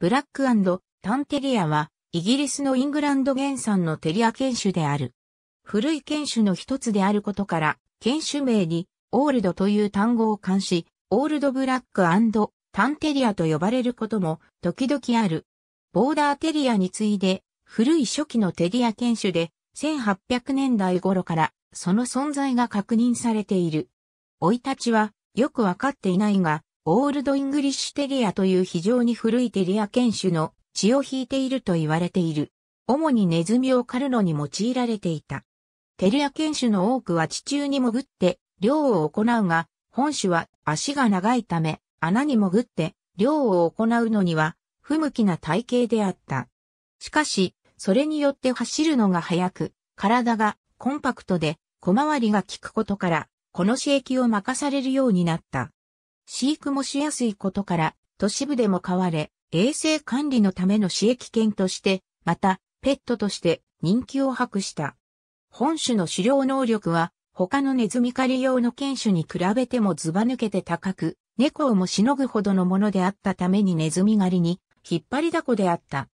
ブラックタンテリアは、イギリスのイングランド原産のテリア犬種である。古い犬種の一つであることから、犬種名に、オールドという単語を冠し、オールドブラックタンテリアと呼ばれることも、時々ある。ボーダーテリアに次いで、古い初期のテリア犬種で、1800年代頃から、その存在が確認されている。老いたちは、よくわかっていないが、オールドイングリッシュテリアという非常に古いテリア犬種の血を引いていると言われている。主にネズミを狩るのに用いられていた。テリア犬種の多くは地中に潜って漁を行うが、本種は足が長いため穴に潜って漁を行うのには不向きな体型であった。しかし、それによって走るのが速く、体がコンパクトで小回りが利くことから、この刺激を任されるようになった。飼育もしやすいことから、都市部でも飼われ、衛生管理のための私役犬として、また、ペットとして人気を博した。本種の狩猟能力は、他のネズミ狩り用の犬種に比べてもズバ抜けて高く、猫をもしのぐほどのものであったためにネズミ狩りに引っ張りだこであった。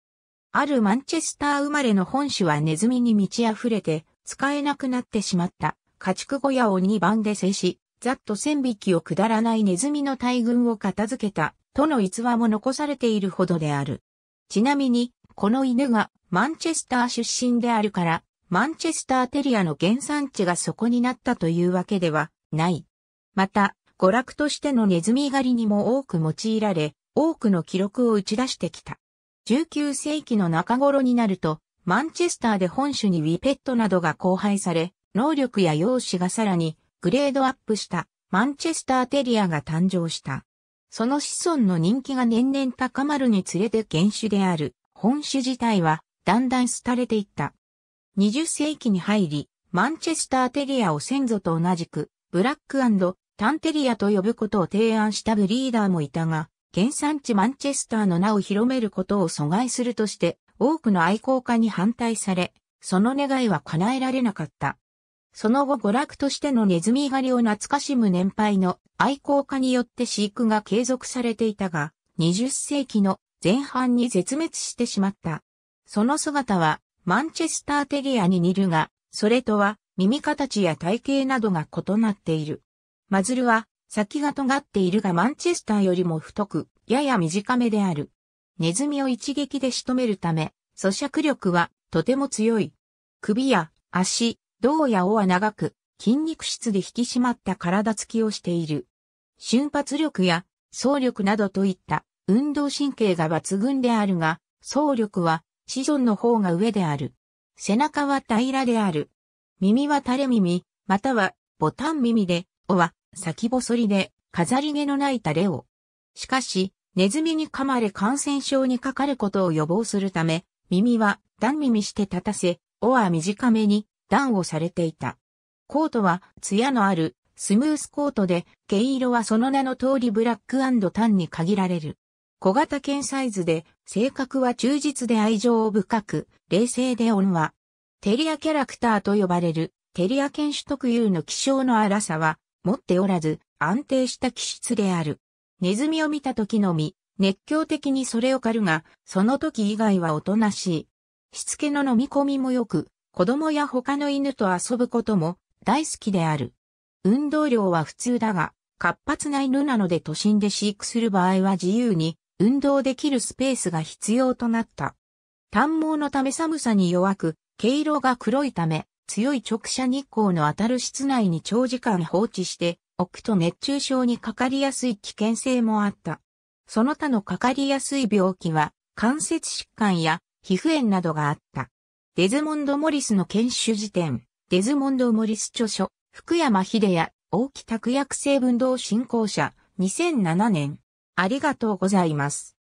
あるマンチェスター生まれの本種はネズミに満ち溢れて使えなくなってしまった家畜小屋を2番で制し、ざっと千匹を下らないネズミの大群を片付けた、との逸話も残されているほどである。ちなみに、この犬がマンチェスター出身であるから、マンチェスターテリアの原産地がそこになったというわけではない。また、娯楽としてのネズミ狩りにも多く用いられ、多くの記録を打ち出してきた。19世紀の中頃になると、マンチェスターで本種にウィペットなどが交配され、能力や容姿がさらにグレードアップしたマンチェスターテリアが誕生した。その子孫の人気が年々高まるにつれて原種である本種自体はだんだん廃れていった。20世紀に入り、マンチェスターテリアを先祖と同じくブラックタンテリアと呼ぶことを提案したブリーダーもいたが、原産地マンチェスターの名を広めることを阻害するとして、多くの愛好家に反対され、その願いは叶えられなかった。その後娯楽としてのネズミ狩りを懐かしむ年配の愛好家によって飼育が継続されていたが、20世紀の前半に絶滅してしまった。その姿は、マンチェスターテリアに似るが、それとは、耳形や体型などが異なっている。マズルは、先が尖っているがマンチェスターよりも太く、やや短めである。ネズミを一撃で仕留めるため、咀嚼力はとても強い。首や足、胴や尾は長く、筋肉質で引き締まった体つきをしている。瞬発力や走力などといった運動神経が抜群であるが、走力は子孫の方が上である。背中は平らである。耳は垂れ耳、またはボタン耳で、尾は先細りで飾り毛のない垂れを。しかし、ネズミに噛まれ感染症にかかることを予防するため、耳は断耳して立たせ、尾は短めに暖をされていた。コートは艶のあるスムースコートで毛色はその名の通りブラックタンに限られる。小型犬サイズで性格は忠実で愛情深く、冷静で温和。テリアキャラクターと呼ばれるテリア犬種特有の気性の荒さは持っておらず安定した気質である。ネズミを見た時のみ、熱狂的にそれを狩るが、その時以外はおとなしい。しつけの飲み込みも良く、子供や他の犬と遊ぶことも大好きである。運動量は普通だが、活発な犬なので都心で飼育する場合は自由に運動できるスペースが必要となった。短毛のため寒さに弱く、毛色が黒いため、強い直射日光の当たる室内に長時間放置しておくと熱中症にかかりやすい危険性もあった。その他のかかりやすい病気は関節疾患や皮膚炎などがあった。デズモンド・モリスの研修辞典、デズモンド・モリス著書、福山秀也、大木拓薬成分動振興者、2007年。ありがとうございます。